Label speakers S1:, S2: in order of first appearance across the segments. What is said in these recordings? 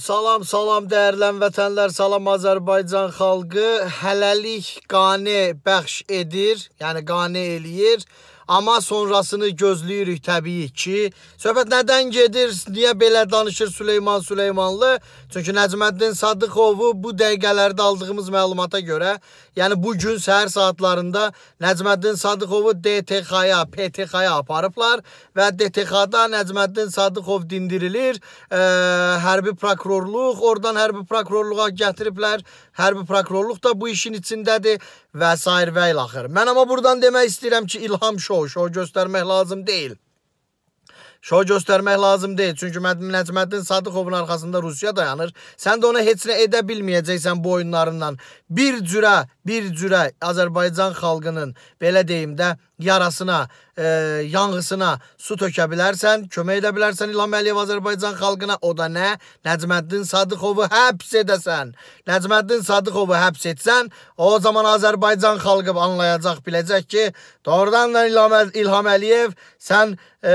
S1: Salam, salam dəyərlən vətənlər, salam Azərbaycan xalqı. Hələlik qane bəxş edir, yəni qane eləyir. Amma sonrasını gözləyirik təbii ki, söhbət nədən gedir, niyə belə danışır Süleyman Süleymanlı? Çünki Nəcməddin Sadıqovu bu dəqiqələrdə aldığımız məlumata görə, yəni bu gün səhər saatlarında Nəcməddin Sadıqovu DTX-ya, PTX-ya aparıblar və DTX-da Nəcməddin Sadıqov dindirilir. E, hərbi prokurorluq, oradan hərbi prokurorluğa gətiriblər. Hərbi prokurorluq da bu işin içindədir və s. və ilaxır. Mən amma buradan demək istəyirəm ki, İlham Şoq şov şov göstermek lazım değil. şou göstərmək lazım deyil. Çünki Nəcməddin Sadıqovun arxasında Rusiya dayanır. Sən də ona heç nə edə bilməyəcəksən bu oyunlarından. Bir cürə, bir cürə Azərbaycan xalqının belə deyim də yarasına, e, yanğısına su tökə bilərsən, kömək edə bilərsən İlham Əliyev Azərbaycan xalqına. O da nə? Nəcməddin Sadıqovu həbs edəsən. Nəcməddin Sadıqovu həbs etsən, o zaman Azərbaycan xalqı anlayacaq, biləcək ki, doğrudan da İlham, İlham Əliyev sən e,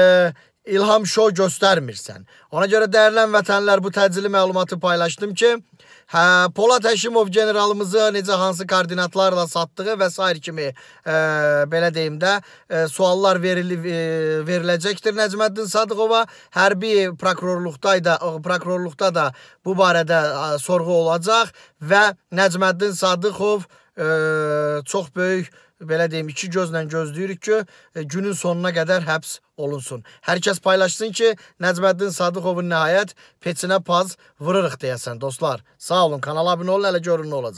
S1: ilham şou göstərmirsən. Ona görə dəyərlən vətənlər bu təcili məlumatı paylaşdım ki, hə, Polad Həşimov generalımızı necə hansı koordinatlarla satdığı və s. kimi e, belə deyim də e, suallar verili, e, veriləcəkdir Nəcməddin Sadıqova. Hərbi prokurorluqda da, e, prokurorluqda da bu barədə e, sorğu olacaq və Nəcməddin Sadıqov ə, çox böyük belə deyim iki gözlə gözləyirik ki, e, günün sonuna qədər həbs olunsun. Hər kəs paylaşsın ki, Nəcməddin Sadıqovun nəhayət peçinə paz vırırıq deyəsən dostlar. Sağ olun, kanala abunə olun, hələ görün nə olacaq.